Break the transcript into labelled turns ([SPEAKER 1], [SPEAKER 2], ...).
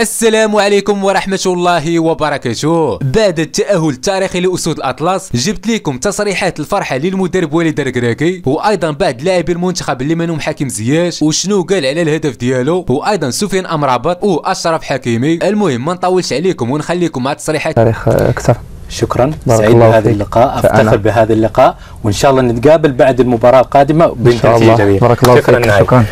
[SPEAKER 1] السلام عليكم ورحمة الله وبركاته بعد التأهل التاريخي لأسود الأطلس جبت لكم تصريحات الفرحة للمدرب وليد الركراكي وأيضا بعد لاعبي المنتخب اللي منهم حكيم زياش وشنو قال على الهدف ديالو وأيضا سفيان أمرابط وأشرف حكيمي المهم ما نطولش عليكم ونخليكم مع التصريحات
[SPEAKER 2] تاريخ أكثر شكرا سعيد بهذا اللقاء افتخر
[SPEAKER 1] بهذا اللقاء وان شاء الله نتقابل بعد
[SPEAKER 2] المباراه القادمه بنتيجه
[SPEAKER 3] جميله بارك الله شكرا فيك. شكرا